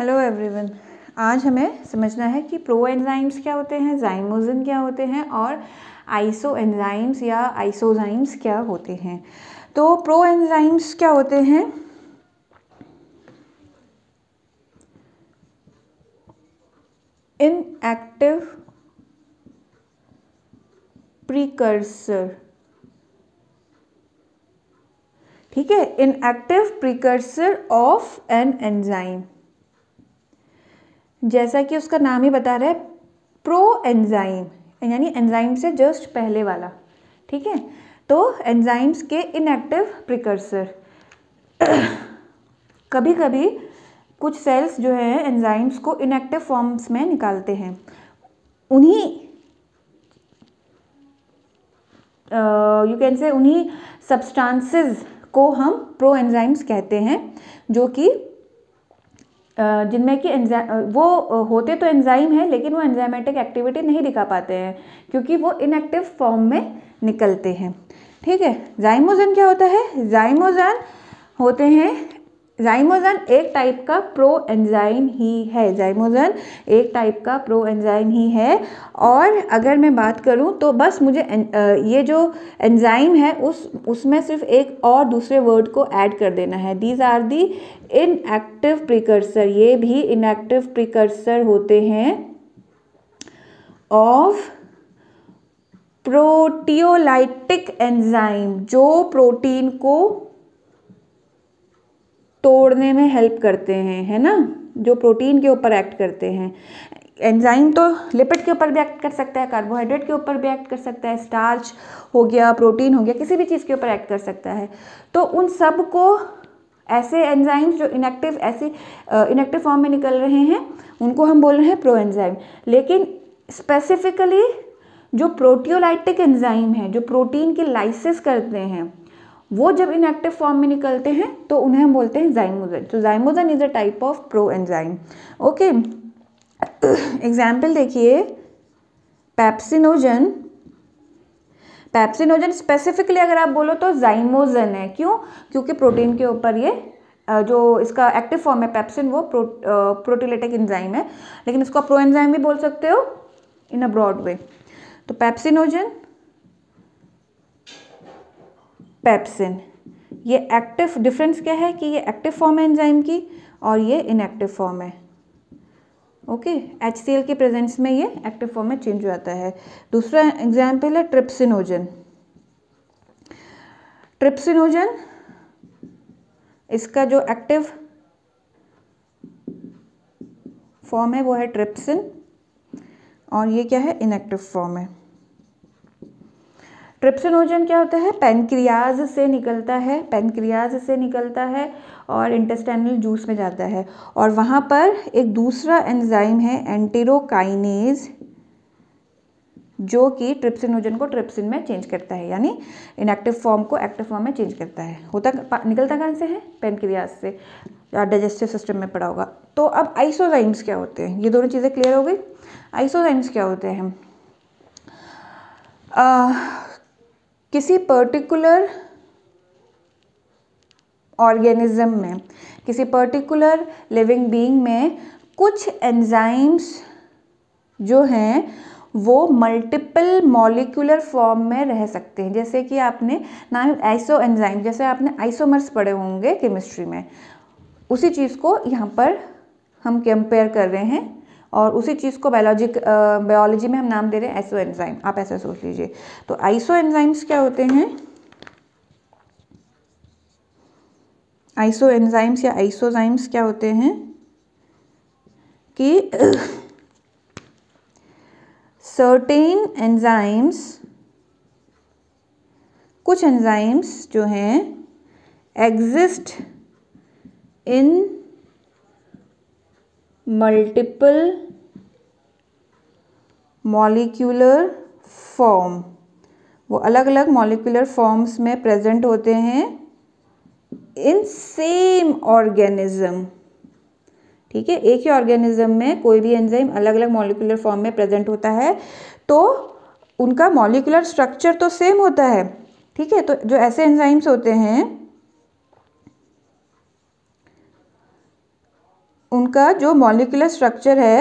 hello everyone आज हमें समझना है कि प्रो एंजाइम्स क्या होते हैं जाइमोजन क्या होते हैं और आइसो एंजाइम्स या आइसोजाइम्स क्या होते हैं तो प्रो एंजाइम्स क्या होते हैं इनएक्टिव प्रीकर्सर ठीक है inactive precursor of an enzyme जैसा कि उसका नाम ही बता रहा है प्रो एंजाइम यानी एंजाइम से जस्ट पहले वाला ठीक है तो एंजाइम्स के इनएक्टिव प्रिकर्सर कभी कभी कुछ सेल्स जो हैं एंजाइम्स को इनएक्टिव फॉर्म्स में निकालते हैं उन्हीं यू कैन से उन्हीं सब्सटेंसेस को हम प्रो एंजाइम्स कहते हैं जो कि जिनमें कि वो होते तो एंजाइम है लेकिन वो एंजाइमेटिक एक्टिविटी नहीं दिखा पाते हैं क्योंकि वो इनएक्टिव फॉर्म में निकलते हैं ठीक है जाइमोजन क्या होता है जाइमोजन होते हैं जाइमोजन एक टाइप का प्रो एंजाइम ही है जाइमोजन एक टाइप का प्रो एंजाइम ही है और अगर मैं बात करूं तो बस मुझे ये जो एंजाइम है उस उसमें सिर्फ एक और दूसरे वर्ड को ऐड कर देना है these are the inactive precursor ये भी इनएक्टिव प्रिकर्सर होते हैं ऑफ प्रोटियोलाइटिक एंजाइम जो प्रोटीन को तोड़ने में हेल्प करते हैं है ना जो प्रोटीन के ऊपर एक्ट करते हैं एंजाइम तो लिपिड के ऊपर भी एक्ट कर सकता है कार्बोहाइड्रेट के ऊपर भी एक्ट कर सकता है स्टार्च हो गया प्रोटीन हो गया किसी भी चीज़ के ऊपर एक्ट कर सकता है तो उन सब को ऐसे एंजाइम्स जो इनएक्टिव ऐसे इनएक्टिव फॉर्म में निकल रहे हैं उनको हम बोल रहे हैं प्रो एंजाइम लेकिन स्पेसिफिकली जो प्रोटियोलाइटिक एंजाइम है जो प्रोटीन के लाइसिस करते हैं वो जब इनएक्टिव फॉर्म में निकलते हैं तो उन्हें हम बोलते हैं जाइमोजन तो zymogen is a type of pro enzyme okay example देखिए पैप्सिनोजन पैप्सिनोजन स्पेसिफिकली अगर आप बोलो तो जाइमोजन है क्यों क्योंकि प्रोटीन के ऊपर ये जो इसका एक्टिव फॉर्म है पैप्सिन वो प्रो, प्रोटीलेटिक इंजाइम है लेकिन इसको प्रो एंजाइम भी बोल सकते हो इन अ ब्रॉड वे तो पैप्सिनोजन पेप्सिन ये एक्टिव डिफरेंस क्या है कि ये एक्टिव फॉर्म है एंजाइम की और ये इनएक्टिव फॉर्म है ओके एच सी एल के प्रेजेंस में ये एक्टिव फॉर्म में चेंज हो जाता है दूसरा एग्जाम्पल है ट्रिप्सिनोजन ट्रिप्सिनोजन इसका जो एक्टिव फॉर्म है वो है ट्रिप्सिन और ये क्या है इनएक्टिव फॉर्म है ट्रिप्सिनोजन क्या होता है पेनक्रियाज से निकलता है पेनक्रियाज से निकलता है और इंटेस्टाइनल जूस में जाता है और वहाँ पर एक दूसरा एंजाइम है एंटीरोकाइनेज जो कि ट्रिप्सिनोजन को ट्रिप्सिन में चेंज करता है यानी इनएक्टिव फॉर्म को एक्टिव फॉर्म में चेंज करता है होता निकलता कहाँ से है पेनक्रियाज से डाइजेस्टिव सिस्टम में पड़ा होगा तो अब आइसोजाइम्स क्या होते हैं ये दोनों चीज़ें क्लियर हो गई आइसोजाइम्स क्या होते हैं किसी पर्टिकुलर ऑर्गेनिज्म में किसी पर्टिकुलर लिविंग बीइंग में कुछ एंजाइम्स जो हैं वो मल्टीपल मॉलिक्यूलर फॉर्म में रह सकते हैं जैसे कि आपने नाम आइसो एंजाइम जैसे आपने आइसोमर्स पढ़े होंगे केमिस्ट्री में उसी चीज़ को यहाँ पर हम कंपेयर कर रहे हैं और उसी चीज़ को बायोलॉजिक बायोलॉजी में हम नाम दे रहे हैं एसो एनजाइम आप ऐसा सोच लीजिए तो आइसो एनजाइम्स क्या होते हैं आइसो एनजाइम्स या आइसोजाइम्स क्या होते हैं कि सर्टेन एंजाइम्स कुछ एंजाइम्स जो हैं exist in multiple molecular form वो अलग अलग मॉलिक्यूलर फॉर्म्स में प्रेजेंट होते हैं इन सेम ऑर्गेनिज्म ठीक है एक ही ऑर्गेनिज्म में कोई भी एंजाइम अलग अलग मॉलिक्यूलर फॉर्म में प्रेजेंट होता है तो उनका मॉलिक्यूलर स्ट्रक्चर तो सेम होता है ठीक है तो जो ऐसे एंजाइम्स होते हैं उनका जो मॉलिक्यूलर स्ट्रक्चर है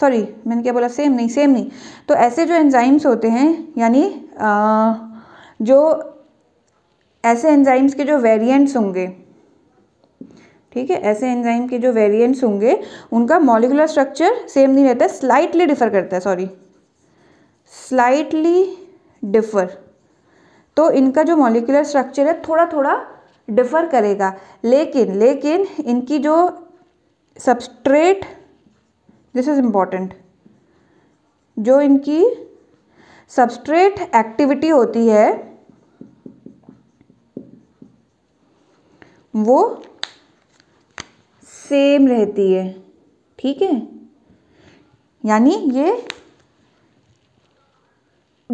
सॉरी मैंने क्या बोला सेम नहीं सेम नहीं तो ऐसे जो एंजाइम्स होते हैं यानी जो ऐसे एंजाइम्स के जो वेरिएंट्स होंगे ठीक है ऐसे एंजाइम के जो वेरिएंट्स होंगे उनका मॉलिकुलर स्ट्रक्चर सेम नहीं रहता स्लाइटली डिफर करता है सॉरी स्लाइटली डिफर तो इनका जो मॉलिकुलर स्ट्रक्चर है थोड़ा थोड़ा डिफर करेगा लेकिन लेकिन इनकी जो सबस्ट्रेट दिस इज़ इम्पॉर्टेंट जो इनकी सबस्ट्रेट एक्टिविटी होती है वो सेम रहती है ठीक है यानी ये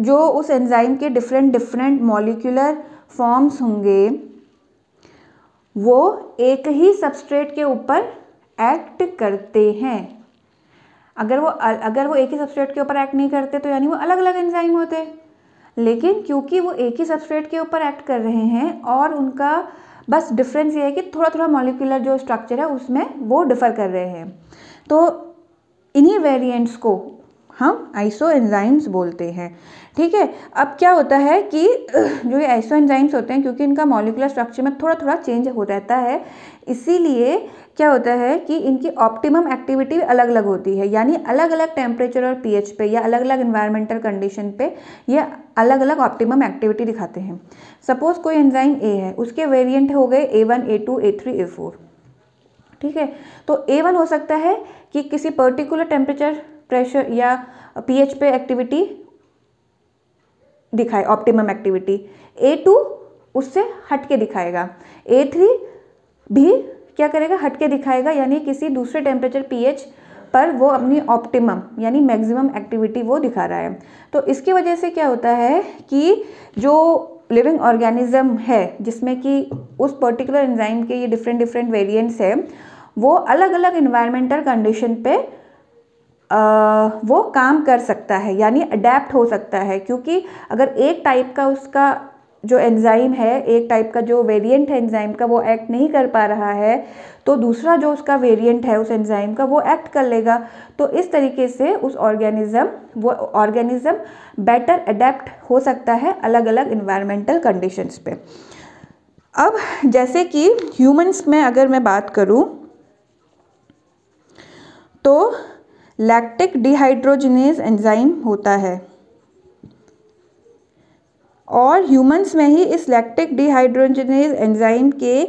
जो उस एंजाइम के डिफरेंट डिफरेंट मॉलिक्यूलर फॉर्म्स होंगे वो एक ही सबस्ट्रेट के ऊपर एक्ट करते हैं अगर वो अगर वो एक ही सब्सट्रेट के ऊपर एक्ट नहीं करते तो यानी वो अलग अलग एंजाइम होते लेकिन क्योंकि वो एक ही सब्सट्रेट के ऊपर एक्ट कर रहे हैं और उनका बस डिफरेंस ये है कि थोड़ा थोड़ा मॉलिकुलर जो स्ट्रक्चर है उसमें वो डिफ़र कर रहे हैं तो इन्हीं वेरिएंट्स को हम आइसो एंजाइम्स बोलते हैं ठीक है अब क्या होता है कि जो ये आइसो एंजाइम्स होते हैं क्योंकि इनका मॉलिकुलर स्ट्रक्चर में थोड़ा थोड़ा चेंज हो रहता है इसीलिए क्या होता है कि इनकी ऑप्टिमम एक्टिविटी अलग अलग होती है यानी अलग अलग टेम्परेचर और पीएच पे या अलग अलग इन्वायरमेंटल कंडीशन पे ये अलग अलग ऑप्टिमम एक्टिविटी दिखाते हैं सपोज़ कोई एंजाइम ए है उसके वेरियंट हो गए A one A two A three A four ठीक है तो ए वन हो सकता है कि किसी पर्टिकुलर टेम्परेचर प्रेशर या पीएच पे एक्टिविटी दिखाए ऑप्टिमम एक्टिविटी ए टू उससे हट के दिखाएगा ए थ्री भी क्या करेगा हट के दिखाएगा यानी किसी दूसरे टेम्परेचर पीएच पर वो अपनी ऑप्टिमम यानी मैक्सिमम एक्टिविटी वो दिखा रहा है तो इसकी वजह से क्या होता है कि जो लिविंग ऑर्गेनिज्म है जिसमें कि उस पर्टिकुलर एंजाइम के ये डिफरेंट डिफरेंट वेरिएंट्स हैं वो अलग अलग इन्वायरमेंटल कंडीशन पे वो काम कर सकता है यानी अडेप्ट हो सकता है क्योंकि अगर एक टाइप का उसका जो एंजाइम है एक टाइप का जो वेरिएंट है एंजाइम का वो एक्ट नहीं कर पा रहा है तो दूसरा जो उसका वेरिएंट है उस एंजाइम का वो एक्ट कर लेगा तो इस तरीके से उस ऑर्गेनिज़म वो ऑर्गेनिज़म बेटर अडेप्ट हो सकता है अलग अलग इन्वायरमेंटल कंडीशंस पे अब जैसे कि ह्यूमंस में अगर मैं बात करूँ तो लैक्टिक डिहाइड्रोजनेज एंजाइम होता है और ह्यूमंस में ही इस लैक्टिक डिहाइड्रोजनेज एंजाइम के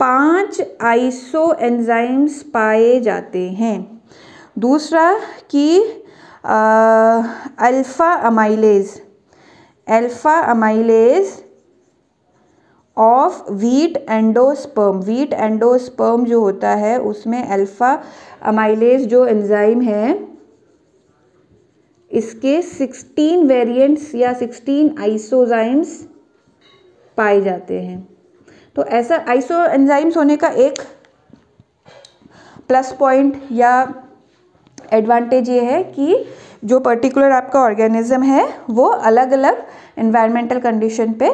पांच आइसो एंजाइम्स पाए जाते हैं दूसरा कि alpha amylase alpha amylase of wheat endosperm wheat endosperm जो होता है उसमें अल्फा अमाइलेज जो एंजाइम है इसके 16 वेरिएंट्स या 16 आइसोजाइम्स पाए जाते हैं तो ऐसा आइसो एंजाइम्स होने का एक प्लस पॉइंट या एडवांटेज ये है कि जो पर्टिकुलर आपका ऑर्गेनिज्म है वो अलग अलग इन्वायरमेंटल कंडीशन पे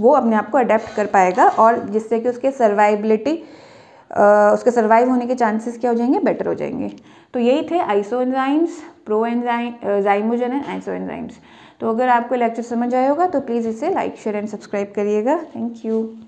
वो अपने आप को अडेप्ट कर पाएगा और जिससे कि उसके सर्वाइबिलिटी उसके सर्वाइव होने के चांसेस क्या हो जाएंगे बेटर हो जाएंगे तो यही थे isoenzymes proenzyme zymogen and isoenzymes तो अगर आपको लेक्चर समझ आया होगा तो प्लीज़ इसे लाइक शेयर एंड सब्सक्राइब करिएगा थैंक यू